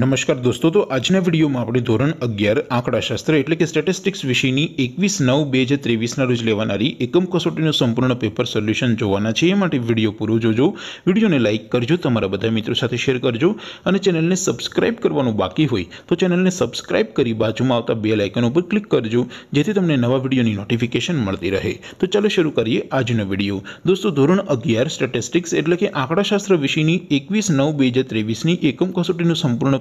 નમસ્કાર દોસ્તો તો આજ ને વિડિયો માં આપણે ધોરણ 11 આંકડાશાસ્ત્ર એટલે કે સ્ટેટિસ્ટિક્સ વિષય ની 21 9 2023 ના રોજ લેવાણારી એકમ કસોટી નું સંપૂર્ણ પેપર સોલ્યુશન જોવાના છે માટે વિડિયો પૂરો જોજો વિડિયો ને લાઈક કરજો તમારા બધા મિત્રો સાથે શેર કરજો અને ચેનલ ને સબ્સ્ક્રાઇબ કરવાનું બાકી હોય તો ચેનલ ને સબ્સ્ક્રાઇબ કરી બાજુમાં આવતા બેલ આઇકન ઉપર ક્લિક કરજો જેથી તમને નવા વિડિયો ની નોટિફિકેશન મળતી રહે તો ચાલો શરૂ કરીએ આજ નો વિડિયો દોસ્તો ધોરણ 11 સ્ટેટિસ્ટિક્સ એટલે કે આંકડાશાસ્ત્ર વિષય ની 21 9 2023 ની એકમ કસોટી નું સંપૂર્ણ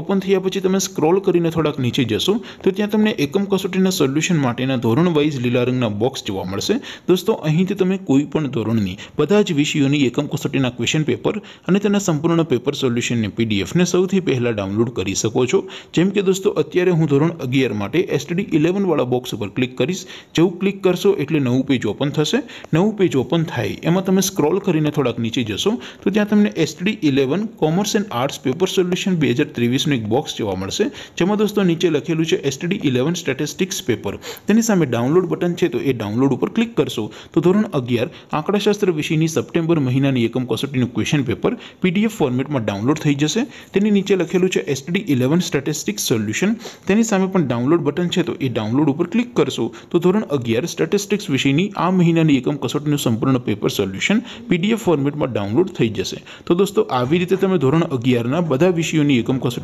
ઓપન થિયા પછી તમે સ્ક્રોલ કરીને થોડક નીચે જશો તો ત્યાં તમને એકમ કસોટીના સોલ્યુશન માટેના ધોરણ વાઇઝ લીલા રંગના બોક્સ જોવા મળશે દોસ્તો અહીંથી તમે કોઈ પણ ધોરણની બધા જ વિષયોની એકમ કસોટીના ક્વેશ્ચન પેપર અને તેના સંપૂર્ણના પેપર સોલ્યુશન ને પીડીએફ ને સૌથી પહેલા ડાઉનલોડ કરી શકો છો જેમ કે દોસ્તો અત્યારે હું ધોરણ 11 માટે STD 11 વાળા બોક્સ પર ક્લિક કરશો જેવું ક્લિક કરશો એટલે નવું પેજ ઓપન થશે નવું પેજ ઓપન થાય એમાં તમે સ્ક્રોલ કરીને થોડક નીચે જશો તો ત્યાં તમને STD 11 commerce and arts paper solution 2023 વિશ્નિક બોક્સ જોવા મળશે જેમ કે દોસ્તો નીચે લખેલું છે STD 11 સ્ટેટિસ્ટિક્સ પેપર તેની સામે ડાઉનલોડ બટન છે તો એ ડાઉનલોડ ઉપર ક્લિક કરશો તો ધોરણ 11 આંકડાશાસ્ત્ર વિષયની સપ્ટેમ્બર મહિનાની એકમ કસોટીનું ક્વેશ્ચન પેપર PDF ફોર્મેટમાં ડાઉનલોડ થઈ જશે તેની નીચે લખેલું છે STD 11 સ્ટેટિસ્ટિક્સ સોલ્યુશન તેની સામે પણ ડાઉનલોડ બટન છે તો એ ડાઉનલોડ ઉપર ક્લિક કરશો તો ધોરણ 11 સ્ટેટિસ્ટિક્સ વિષયની આ મહિનાની એકમ કસોટીનું સંપૂર્ણ પેપર સોલ્યુશન PDF ફોર્મેટમાં ડાઉનલોડ થઈ જશે તો દોસ્તો આવી રીતે તમે ધોરણ 11 ના બધા વિષયોની એકમ કસોટી